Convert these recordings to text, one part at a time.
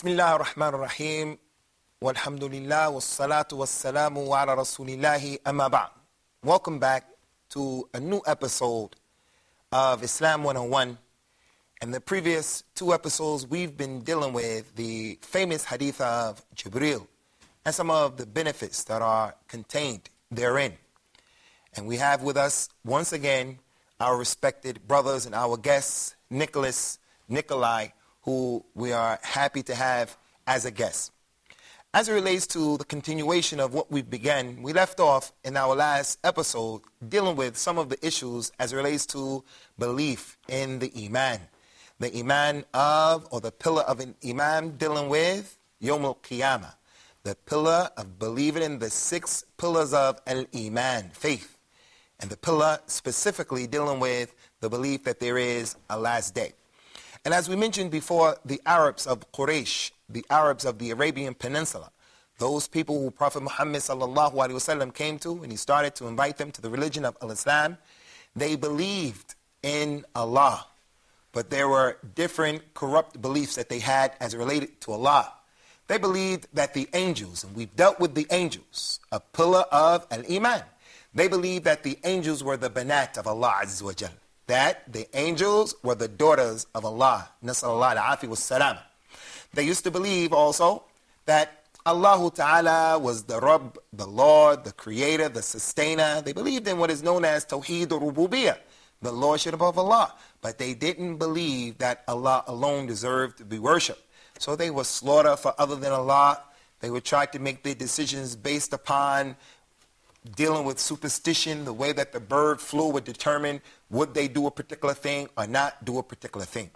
بسم الله الرحمن الرحيم والحمد لله والصلاة والسلام على رسول الله أما بعد Welcome back to a new episode of Islam 101 In the previous two episodes we've been dealing with the famous hadith of Jibril and some of the benefits that are contained therein And we have with us once again our respected brothers and our guests Nicholas, Nikolai who we are happy to have as a guest. As it relates to the continuation of what we began, we left off in our last episode dealing with some of the issues as it relates to belief in the Iman. The Iman of, or the pillar of an Imam dealing with Yom Al Qiyamah. The pillar of believing in the six pillars of Al Iman, faith. And the pillar specifically dealing with the belief that there is a last day. And as we mentioned before, the Arabs of Quraysh, the Arabs of the Arabian Peninsula, those people who Prophet Muhammad wasallam came to and he started to invite them to the religion of Islam, they believed in Allah, but there were different corrupt beliefs that they had as related to Allah. They believed that the angels, and we've dealt with the angels, a pillar of al-Iman. They believed that the angels were the banat of Allah Azza wa Jalla that the angels were the daughters of Allah. Nas'Allah afi was salam. They used to believe also that Allah Ta'ala was the Rabb, the Lord, the Creator, the Sustainer. They believed in what is known as Tawheed al-Rububiyyah, the Lordship of Allah. But they didn't believe that Allah alone deserved to be worshipped. So they were slaughtered for other than Allah. They would try to make their decisions based upon dealing with superstition, the way that the bird flew would determine would they do a particular thing or not do a particular thing.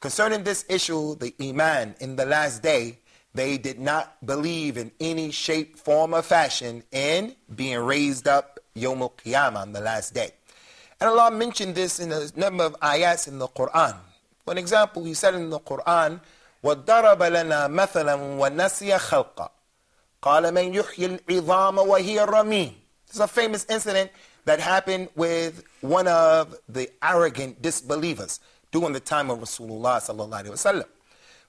Concerning this issue, the Iman in the last day, they did not believe in any shape, form, or fashion in being raised up Yom Qiyamah on the last day. And Allah mentioned this in a number of ayats in the Quran. For example, He said in the Quran, وَضَّرَبَ لَنَا مَثَلًا وَنَسِيَ خَلْقًا قال من يحيي العظام وهي رميم. This is a famous incident that happened with one of the arrogant disbelievers during the time of Rasulullah sallallahu alaihi wasallam.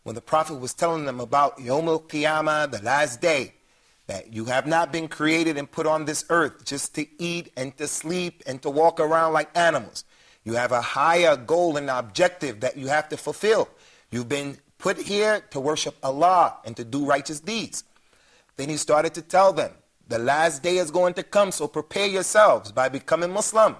When the Prophet was telling them about Yom al Qiyamah, the last day, that you have not been created and put on this earth just to eat and to sleep and to walk around like animals. You have a higher goal and objective that you have to fulfill. You've been put here to worship Allah and to do righteous deeds. Then he started to tell them, the last day is going to come, so prepare yourselves by becoming Muslim,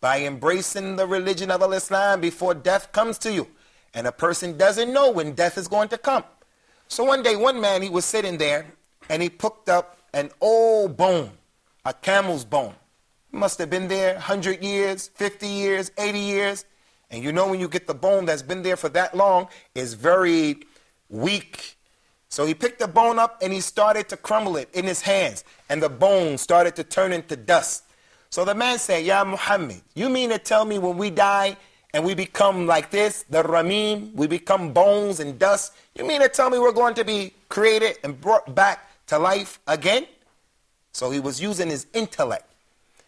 by embracing the religion of Islam before death comes to you. And a person doesn't know when death is going to come. So one day, one man, he was sitting there, and he picked up an old bone, a camel's bone. It must have been there 100 years, 50 years, 80 years. And you know when you get the bone that's been there for that long, it's very weak so he picked the bone up and he started to crumble it in his hands, and the bone started to turn into dust. So the man said, Ya Muhammad, you mean to tell me when we die and we become like this, the Ramim, we become bones and dust, you mean to tell me we're going to be created and brought back to life again? So he was using his intellect.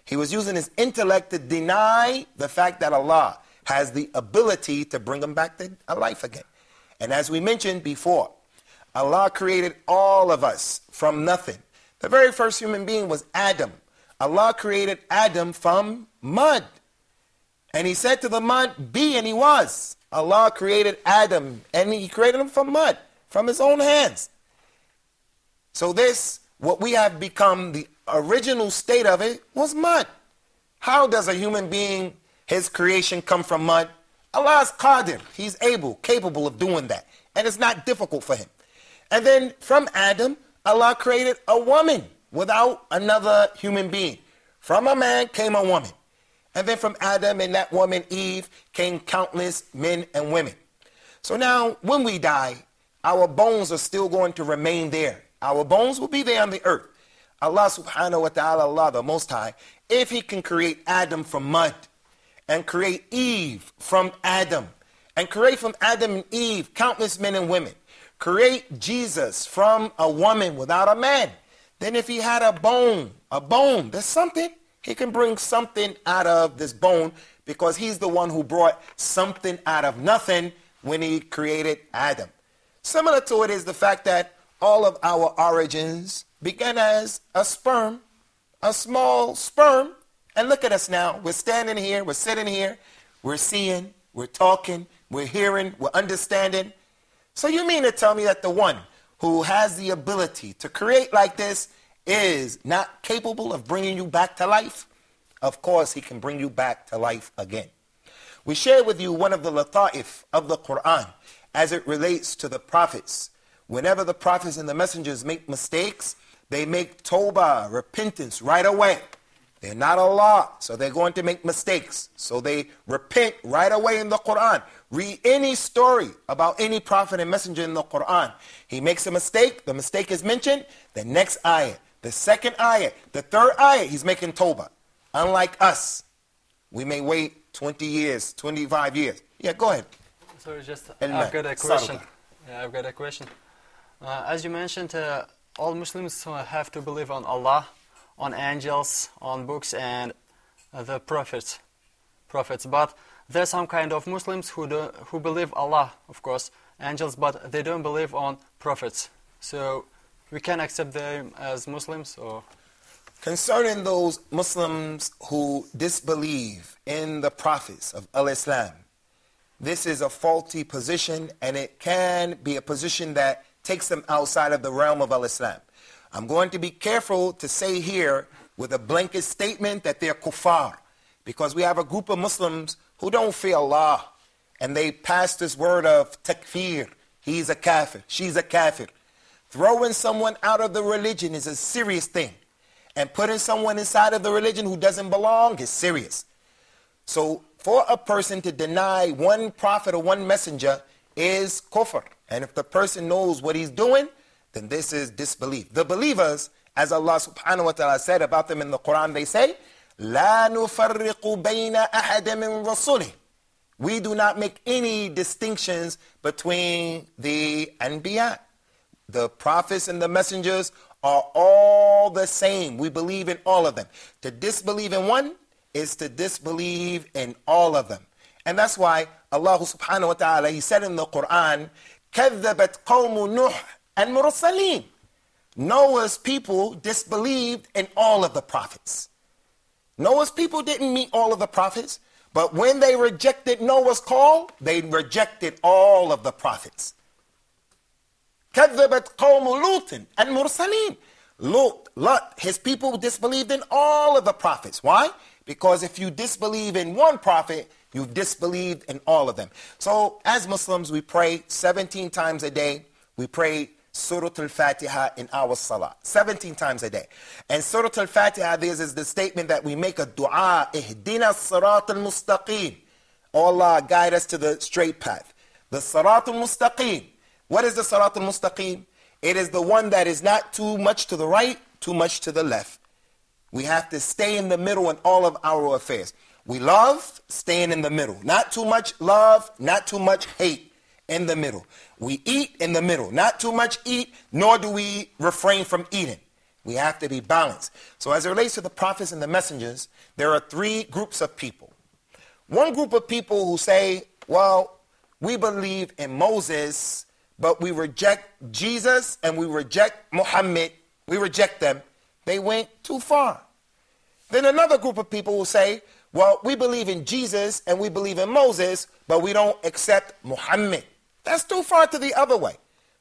He was using his intellect to deny the fact that Allah has the ability to bring them back to life again. And as we mentioned before, Allah created all of us from nothing. The very first human being was Adam. Allah created Adam from mud. And he said to the mud, Be, and he was. Allah created Adam, and he created him from mud, from his own hands. So, this, what we have become, the original state of it was mud. How does a human being, his creation, come from mud? Allah is Qadir. He's able, capable of doing that. And it's not difficult for him. And then from Adam, Allah created a woman without another human being. From a man came a woman. And then from Adam and that woman, Eve, came countless men and women. So now, when we die, our bones are still going to remain there. Our bones will be there on the earth. Allah subhanahu wa ta'ala, Allah the Most High, if He can create Adam from mud and create Eve from Adam and create from Adam and Eve countless men and women, create Jesus from a woman without a man, then if he had a bone, a bone, there's something. He can bring something out of this bone because he's the one who brought something out of nothing when he created Adam. Similar to it is the fact that all of our origins began as a sperm, a small sperm. And look at us now. We're standing here, we're sitting here, we're seeing, we're talking, we're hearing, we're understanding. So you mean to tell me that the one who has the ability to create like this is not capable of bringing you back to life? Of course, he can bring you back to life again. We share with you one of the lata'if of the Quran as it relates to the prophets. Whenever the prophets and the messengers make mistakes, they make toba, repentance right away. They're not Allah, so they're going to make mistakes. So they repent right away in the Quran. Read any story about any prophet and messenger in the Quran. He makes a mistake, the mistake is mentioned, the next ayah, the second ayah, the third ayah, he's making tawbah. Unlike us, we may wait 20 years, 25 years. Yeah, go ahead. Sorry, just, I've got a question. Yeah, I've got a question. Uh, as you mentioned, uh, all Muslims uh, have to believe on Allah on angels, on books and the prophets. prophets. But there's some kind of Muslims who, do, who believe Allah, of course, angels, but they don't believe on prophets. So we can accept them as Muslims or... Concerning those Muslims who disbelieve in the prophets of al-Islam, this is a faulty position and it can be a position that takes them outside of the realm of al-Islam. I'm going to be careful to say here with a blanket statement that they're kuffar because we have a group of Muslims who don't fear Allah and they pass this word of takfir. He's a kafir, she's a kafir. Throwing someone out of the religion is a serious thing. And putting someone inside of the religion who doesn't belong is serious. So for a person to deny one prophet or one messenger is kufr. And if the person knows what he's doing, then this is disbelief. The believers, as Allah subhanahu wa ta'ala said about them in the Quran, they say, لا نفرق بين أحد من we do not make any distinctions between the Anbiya. The prophets and the messengers are all the same. We believe in all of them. To disbelieve in one is to disbelieve in all of them. And that's why Allah subhanahu wa ta'ala, He said in the Quran, كَذَّبَتْ قَوْمُ نُوحٍ and Mursaleen. Noah's people disbelieved in all of the prophets. Noah's people didn't meet all of the prophets, but when they rejected Noah's call, they rejected all of the prophets. كذبت قوم and المرسلين Lut, Lot, his people disbelieved in all of the prophets. Why? Because if you disbelieve in one prophet, you've disbelieved in all of them. So as Muslims, we pray 17 times a day. We pray Surat Al-Fatiha in our Salah, 17 times a day. And Surat Al-Fatiha, this is the statement that we make a dua, Ihdina Sirat Al-Mustaqim. Oh Allah, guide us to the straight path. The Sirat Al-Mustaqim. What is the Sirat Al-Mustaqim? It is the one that is not too much to the right, too much to the left. We have to stay in the middle in all of our affairs. We love, staying in the middle. Not too much love, not too much hate in the middle. We eat in the middle. Not too much eat, nor do we refrain from eating. We have to be balanced. So, as it relates to the prophets and the messengers, there are three groups of people. One group of people who say, well, we believe in Moses, but we reject Jesus and we reject Muhammad. We reject them. They went too far. Then another group of people will say, well, we believe in Jesus and we believe in Moses, but we don't accept Muhammad. That's too far to the other way.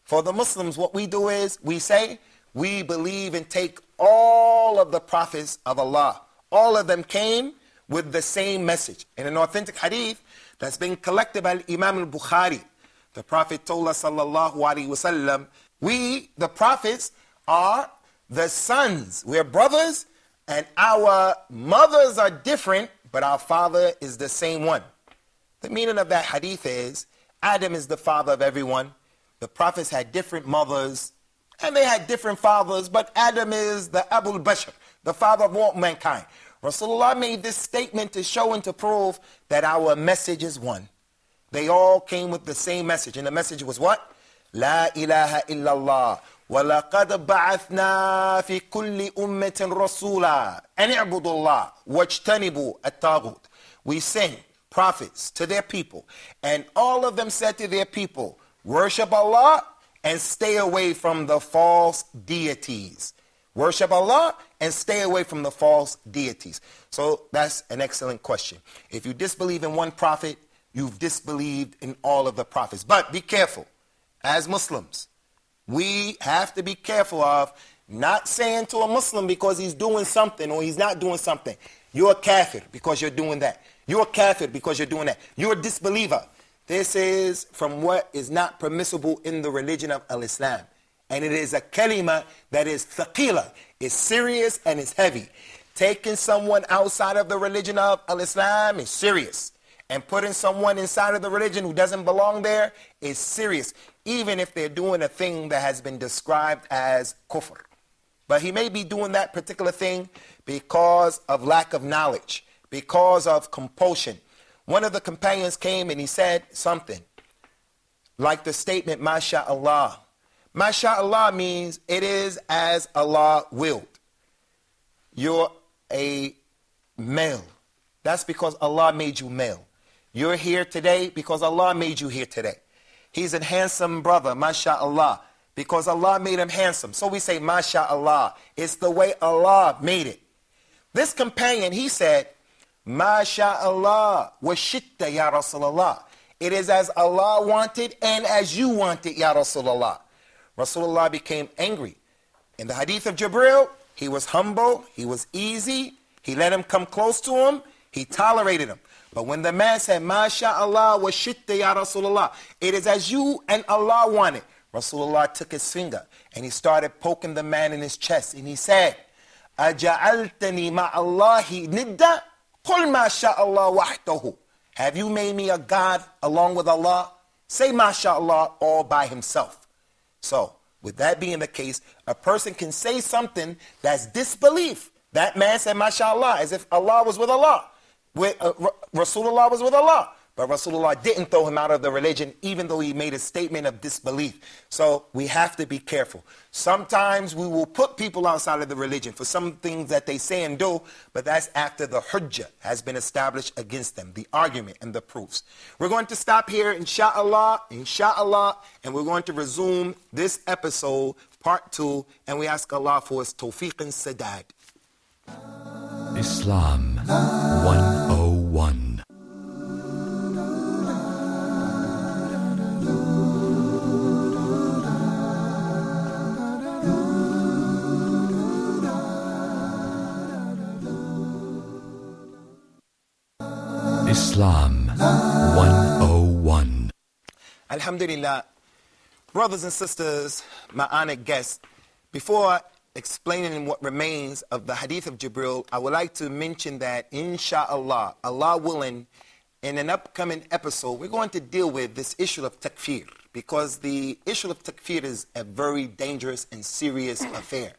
For the Muslims, what we do is we say, we believe and take all of the prophets of Allah. All of them came with the same message. In an authentic hadith that's been collected by Imam al Bukhari, the Prophet told us, Allah wasallam, we, the prophets, are the sons. We're brothers, and our mothers are different, but our father is the same one. The meaning of that hadith is Adam is the father of everyone. The prophets had different mothers and they had different fathers, but Adam is the Abul Bashar, the father of all mankind. Rasulullah made this statement to show and to prove that our message is one. They all came with the same message, and the message was what? La ilaha illallah. وَلَقَدْ بَعَثْنَا فِي كُلِّ أُمَّةٍ رَسُولًا أَنِ اعْبُدُوا اللَّهَ وَاجْتَنِبُوا الطَّاغُوتَ We sing prophets to their people, and all of them said to their people, Worship Allah and stay away from the false deities. Worship Allah and stay away from the false deities. So that's an excellent question. If you disbelieve in one prophet, you've disbelieved in all of the prophets. But be careful. As Muslims, we have to be careful of not saying to a Muslim because he's doing something or he's not doing something, you're a kafir because you're doing that. You're a kafir because you're doing that. You're a disbeliever. This is from what is not permissible in the religion of al-Islam. And it is a kalima that is thaqila. It's serious and it's heavy. Taking someone outside of the religion of al-Islam is serious. And putting someone inside of the religion who doesn't belong there is serious. Even if they're doing a thing that has been described as kufr. But he may be doing that particular thing because of lack of knowledge because of compulsion. One of the companions came and he said something like the statement, MashaAllah. MashaAllah means it is as Allah willed. You're a male. That's because Allah made you male. You're here today because Allah made you here today. He's a handsome brother, MashaAllah, because Allah made him handsome. So we say, MashaAllah. It's the way Allah made it. This companion, he said, MashaAllah wa ya Rasulullah. It is as Allah wanted and as you wanted, ya Rasulullah. Rasulullah became angry. In the hadith of Jibril, he was humble, he was easy, he let him come close to him, he tolerated him. But when the man said, MashaAllah wa ya Rasulullah, it is as you and Allah wanted. Rasulullah took his finger and he started poking the man in his chest and he said, أَجَعَلْتَنِي مَعَ اللَّهِ نِدَّ Qul wahdahu. Have you made me a God along with Allah? Say "Masha'Allah," all by himself. So, with that being the case, a person can say something that's disbelief. That man said "Masha'Allah," as if Allah was with Allah. With, uh, Rasulullah was with Allah. But Rasulullah didn't throw him out of the religion, even though he made a statement of disbelief. So we have to be careful. Sometimes we will put people outside of the religion for some things that they say and do, but that's after the hujjah has been established against them, the argument and the proofs. We're going to stop here, inshallah, inshallah, and we're going to resume this episode, part two, and we ask Allah for his tawfiq and sadad. Islam 101 Alhamdulillah. Brothers and sisters, my honored guests, before explaining what remains of the hadith of Jibril, I would like to mention that, insha'Allah, Allah willing, in an upcoming episode, we're going to deal with this issue of takfir because the issue of takfir is a very dangerous and serious affair.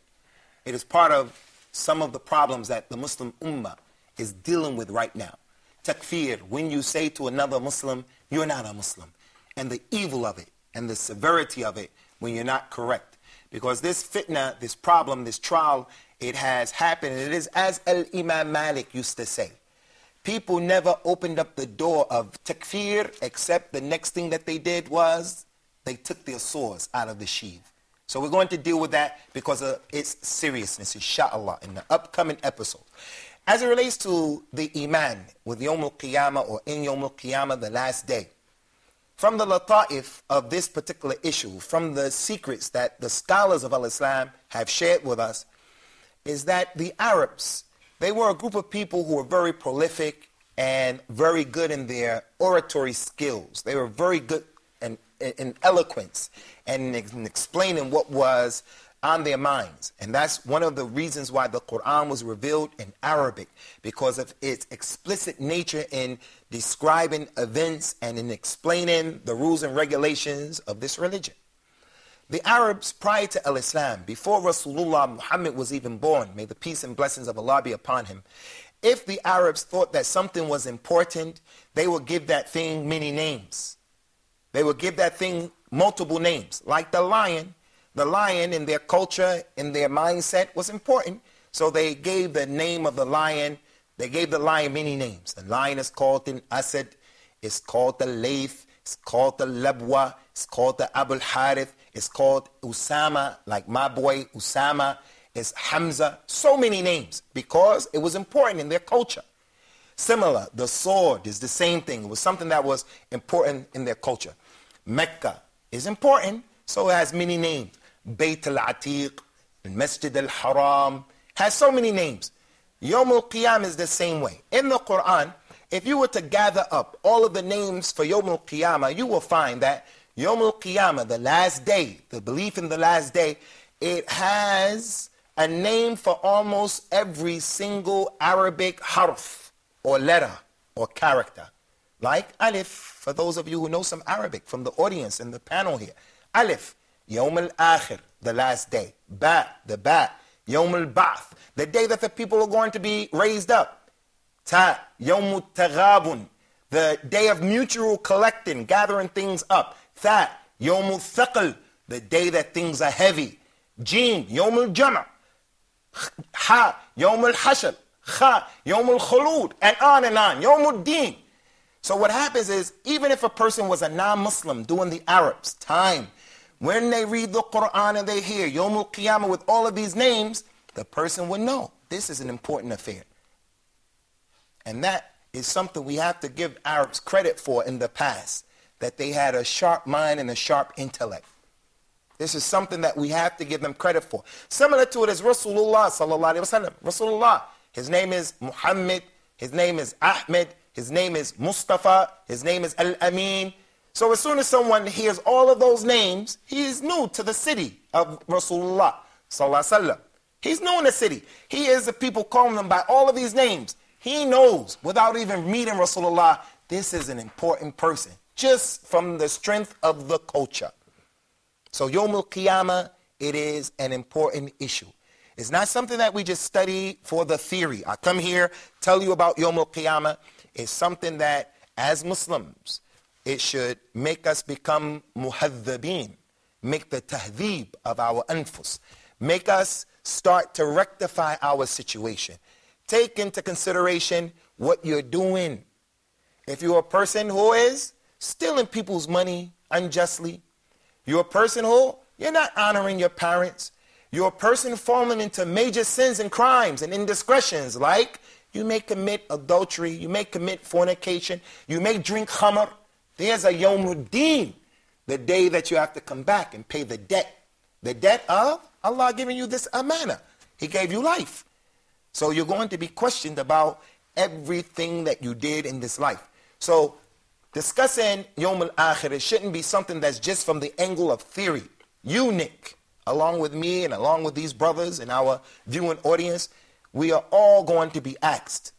It is part of some of the problems that the Muslim ummah is dealing with right now. Takfir, when you say to another Muslim, you're not a Muslim and the evil of it and the severity of it when you're not correct. Because this fitna, this problem, this trial, it has happened. It is as Al Imam Malik used to say people never opened up the door of takfir except the next thing that they did was they took their swords out of the sheath. So we're going to deal with that because of its seriousness, inshallah, in the upcoming episode. As it relates to the iman with Yom al-Qiyamah or in Yom al-Qiyamah, the last day, from the lata'if of this particular issue, from the secrets that the scholars of al-Islam have shared with us, is that the Arabs, they were a group of people who were very prolific and very good in their oratory skills. They were very good in, in, in eloquence and in, in explaining what was on their minds. And that's one of the reasons why the Quran was revealed in Arabic, because of its explicit nature in describing events and in explaining the rules and regulations of this religion. The Arabs prior to Al Islam, before Rasulullah Muhammad was even born, may the peace and blessings of Allah be upon him, if the Arabs thought that something was important, they would give that thing many names. They would give that thing multiple names. Like the lion, the lion in their culture, in their mindset, was important. So they gave the name of the lion. They gave the lion many names. The lion is called in Asad. It's called the Laith. It's called the Labwa. It's called the Abul Harith. It's called Usama, like my boy Usama. It's Hamza. So many names because it was important in their culture. Similar, the sword is the same thing. It was something that was important in their culture. Mecca is important, so it has many names. Bayt al-Atiq, Masjid al-Haram, has so many names. Yom al-Qiyam is the same way. In the Quran, if you were to gather up all of the names for Yom al-Qiyamah, you will find that Yom al-Qiyamah, the last day, the belief in the last day, it has a name for almost every single Arabic harf or letter or character. Like Alif, for those of you who know some Arabic from the audience in the panel here. Alif, Yom al-akhir, the last day. Ba, the ba. Yom al-ba'th, the day that the people are going to be raised up. Ta, yom al-taghabun, the day of mutual collecting, gathering things up. Tha, yom al the day that things are heavy. Jin, yom al-jama. Ha, yom al-hashr. Ha, yom al-khulud, and on and on. Yom al-din. So what happens is, even if a person was a non-Muslim doing the Arabs, time, when they read the Quran and they hear Yomu Al Qiyamah with all of these names, the person would know this is an important affair. And that is something we have to give Arabs credit for in the past, that they had a sharp mind and a sharp intellect. This is something that we have to give them credit for. Similar to it is Rasulullah sallallahu alaihi wasallam. Rasulullah, his name is Muhammad, his name is Ahmed, his name is Mustafa, his name is Al Amin, so as soon as someone hears all of those names, he is new to the city of Rasulullah sallallahu He's new in the city. He is the people calling him by all of these names. He knows without even meeting Rasulullah, this is an important person just from the strength of the culture. So Yom al-Qiyamah, it is an important issue. It's not something that we just study for the theory. I come here, tell you about Yom al-Qiyamah. It's something that as Muslims, it should make us become muhaddabin, make the tahdib of our anfus, make us start to rectify our situation. Take into consideration what you're doing. If you're a person who is stealing people's money unjustly, you're a person who you're not honoring your parents, you're a person falling into major sins and crimes and indiscretions like you may commit adultery, you may commit fornication, you may drink khamr, there's a Yom Hudim, the day that you have to come back and pay the debt. The debt of Allah giving you this amana. He gave you life. So you're going to be questioned about everything that you did in this life. So discussing Yom al-Akhir, it shouldn't be something that's just from the angle of theory. You, Nick, along with me and along with these brothers and our viewing audience, we are all going to be asked,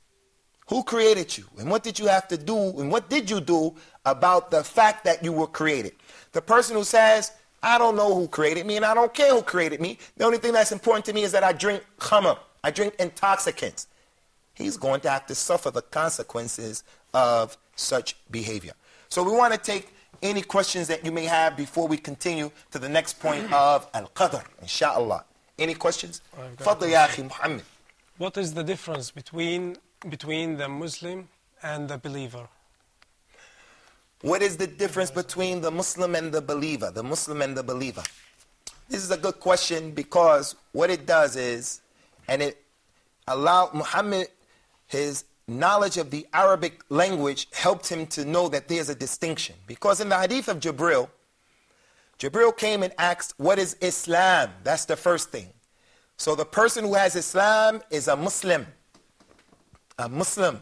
who created you? And what did you have to do? And what did you do about the fact that you were created. The person who says, I don't know who created me and I don't care who created me, the only thing that's important to me is that I drink khamr, I drink intoxicants, he's going to have to suffer the consequences of such behavior. So we want to take any questions that you may have before we continue to the next point of al-qadr, inshallah. Any questions? Fadl ya Muhammad. What is the difference between, between the Muslim and the believer? What is the difference between the Muslim and the believer? The Muslim and the believer. This is a good question because what it does is, and it allowed Muhammad, his knowledge of the Arabic language helped him to know that there's a distinction. Because in the hadith of Jibril, Jibril came and asked, What is Islam? That's the first thing. So the person who has Islam is a Muslim. A Muslim.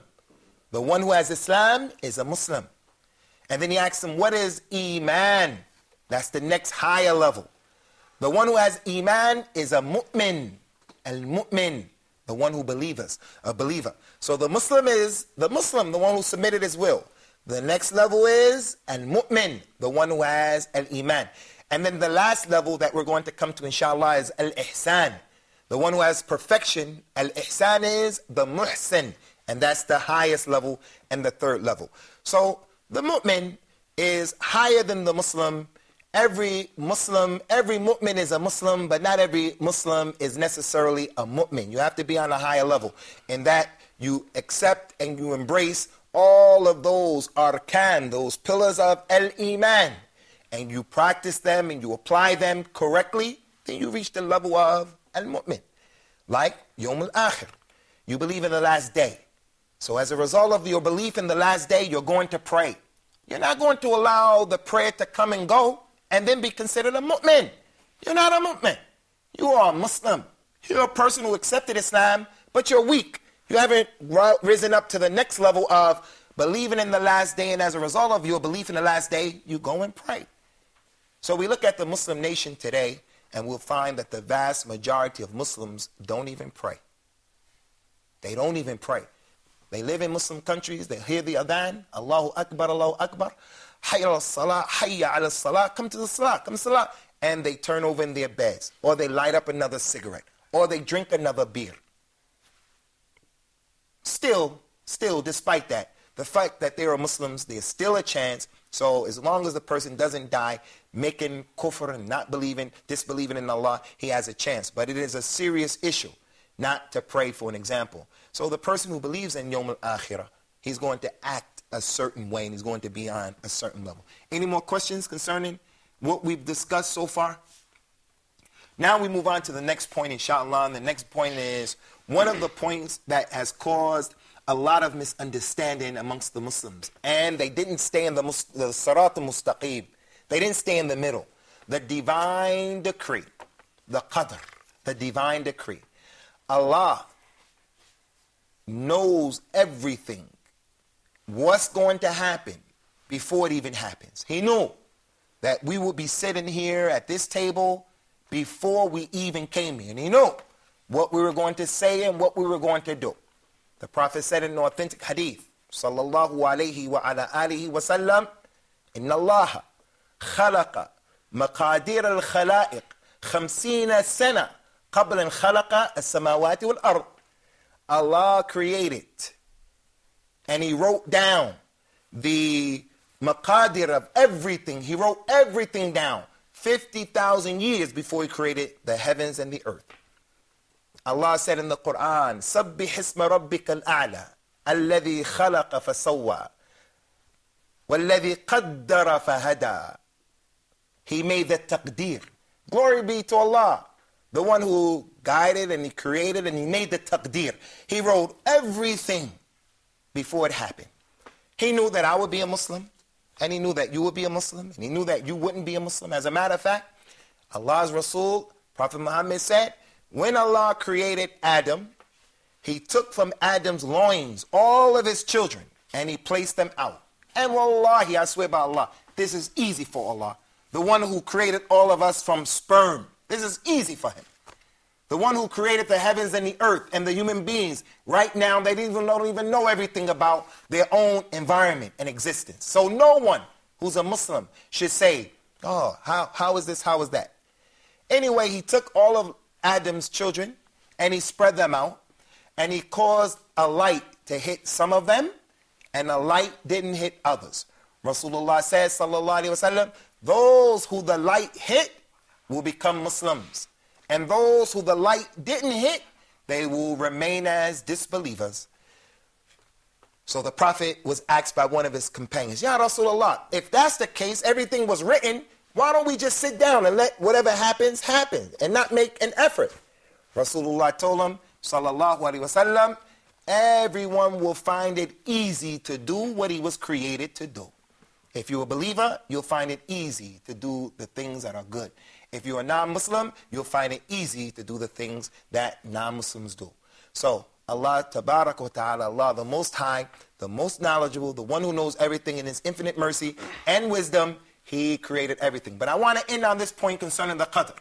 The one who has Islam is a Muslim. And then he asks them, What is Iman? That's the next higher level. The one who has Iman is a mu'min. Al mu'min, the one who believes, a believer. So the Muslim is the Muslim, the one who submitted his will. The next level is al mu'min, the one who has al Iman. And then the last level that we're going to come to, inshallah, is al ihsan. The one who has perfection, al ihsan is the muhsin. And that's the highest level and the third level. So the mu'min is higher than the Muslim. Every Muslim, every mu'min is a Muslim, but not every Muslim is necessarily a mu'min. You have to be on a higher level. In that you accept and you embrace all of those arkan, those pillars of al-Iman, and you practice them and you apply them correctly, then you reach the level of al-mu'min. Like Yom al-Akhir. You believe in the last day. So as a result of your belief in the last day, you're going to pray. You're not going to allow the prayer to come and go and then be considered a mu'min. You're not a mu'min. You are a Muslim. You're a person who accepted Islam, but you're weak. You haven't risen up to the next level of believing in the last day, and as a result of your belief in the last day, you go and pray. So we look at the Muslim nation today, and we'll find that the vast majority of Muslims don't even pray. They don't even pray. They live in Muslim countries, they hear the adhan, Allahu Akbar, Allahu Akbar, Hayya al Salah, Hayya al Salah, come to the Salah, come to Salah. And they turn over in their beds, or they light up another cigarette, or they drink another beer. Still, still, despite that, the fact that they are Muslims, there's still a chance. So as long as the person doesn't die making kufr and not believing, disbelieving in Allah, he has a chance. But it is a serious issue not to pray for an example. So the person who believes in Yom Al Akhirah, he's going to act a certain way and he's going to be on a certain level. Any more questions concerning what we've discussed so far? Now we move on to the next point, inshallah. And the next point is one of the points that has caused a lot of misunderstanding amongst the Muslims. And they didn't stay in the, mus- the Sarat al-Mustaqib. They didn't stay in the middle. The divine decree, the Qadr, the divine decree. Allah knows everything. What's going to happen before it even happens. He knew that we would be sitting here at this table before we even came here. And he knew what we were going to say and what we were going to do. The Prophet said in an authentic hadith, sallallahu alayhi wa ala alihi wa sallam, inna allaha khalaqa maqadir al-khalaiq khamsina sana qabla khalaqa as-samawati Allah created and He wrote down the maqadir of everything. He wrote everything down 50,000 years before He created the heavens and the earth. Allah said in the Quran, سَبِّحِ اسْمَ رَبِّكَ الْأَعْلَى الَّذِي خَلَقَ فَسَوَّى وَالَّذِي قَدَّرَ فَهَدَى He made the taqdir. Glory be to Allah the one who guided and he created and he made the taqdeer. He wrote everything before it happened. He knew that I would be a Muslim, and he knew that you would be a Muslim, and he knew that you wouldn't be a Muslim. As a matter of fact, Allah's Rasul, Prophet Muhammad said, when Allah created Adam, he took from Adam's loins all of his children and he placed them out. And wallahi, I swear by Allah, this is easy for Allah. The one who created all of us from sperm this is easy for him. The one who created the heavens and the earth and the human beings, right now, they don't even know everything about their own environment and existence. So no one who's a Muslim should say, oh, how, how is this, how is that? Anyway, he took all of Adam's children and he spread them out and he caused a light to hit some of them and the light didn't hit others. Rasulullah says, sallallahu alayhi wasallam, those who the light hit, will become Muslims. And those who the light didn't hit, they will remain as disbelievers. So the Prophet was asked by one of his companions, Ya Rasulullah, if that's the case, everything was written, why don't we just sit down and let whatever happens happen and not make an effort? Rasulullah told him, Sallallahu Alaihi Wasallam, everyone will find it easy to do what he was created to do. If you're a believer, you'll find it easy to do the things that are good. If you're a non-Muslim, you'll find it easy to do the things that non-Muslims do. So Allah Tabarak wa Ta'ala, Allah the Most High, the Most Knowledgeable, the one who knows everything in His infinite mercy and wisdom, He created everything. But I want to end on this point concerning the Qadr.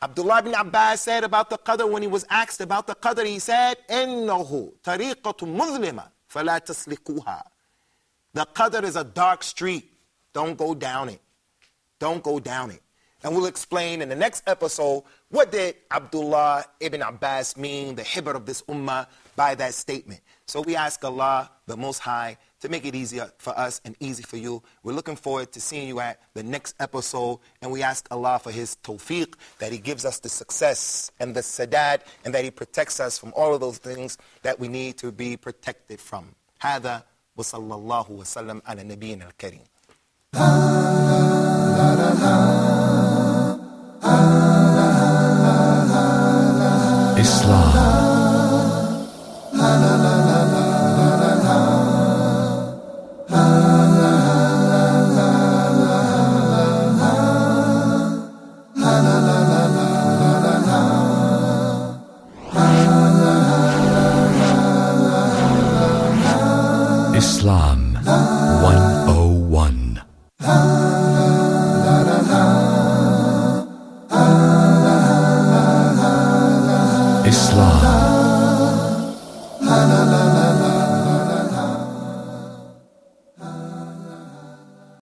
Abdullah ibn Abbas said about the Qadr when he was asked about the Qadr, he said, إِنَّهُ طَرِيقَةٌ مُظْلِمَةٌ فَلَا تَسْلِكُوهَا The Qadr is a dark street. Don't go down it. Don't go down it. And we'll explain in the next episode what did Abdullah ibn Abbas mean, the hibr of this ummah, by that statement. So we ask Allah, the Most High, to make it easier for us and easy for you. We're looking forward to seeing you at the next episode. And we ask Allah for His tawfiq, that He gives us the success and the sadat, and that He protects us from all of those things that we need to be protected from. هذا وصلى الله وسلم على al-Kareem. Islam.